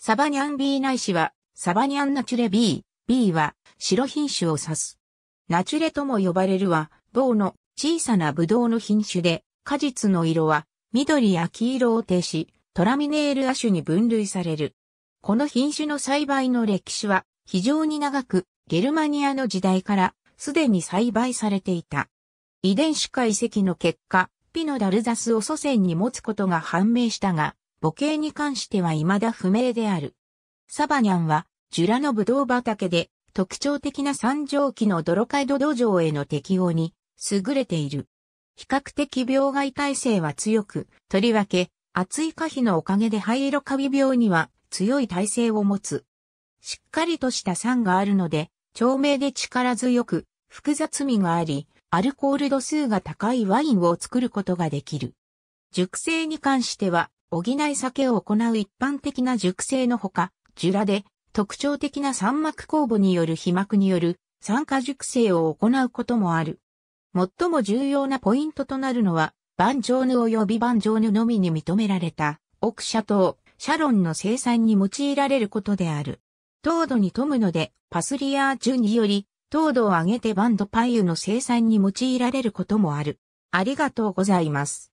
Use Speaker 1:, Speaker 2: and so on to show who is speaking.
Speaker 1: サバニャン B ないしは、サバニャンナチュレ B、B は、白品種を
Speaker 2: 指す。ナチュレとも呼ばれるは、棒の小さなブドウの品種で、果実の色は、緑や黄色を呈し、トラミネール亜種に分類される。この品種の栽培の歴史は、非常に長く、ゲルマニアの時代から、すでに栽培されていた。遺伝子解析の結果、ピノダルザスを祖先に持つことが判明したが、母系に関しては未だ不明である。サバニャンは、ジュラのブドウ畑で、特徴的な三畳期の泥カイド土壌への適応に、優れている。比較的病害耐性は強く、とりわけ、暑い可否のおかげで灰色カビ病には強い耐性を持つ。しっかりとした酸があるので、長命で力強く、複雑味があり、アルコール度数が高いワインを作ることができる。熟成に関しては、補い酒を行う一般的な熟成のほか、ジュラで特徴的な酸膜酵母による皮膜による酸化熟成を行うこともある。最も重要なポイントとなるのは、バンジョーヌ及びバンジョーヌのみに認められた、奥シャトシャロンの生産に用いられることである。糖度に富むので、パスリアージュにより、糖
Speaker 1: 度を上げてバンドパイユの生産に用いられることもある。ありがとうございます。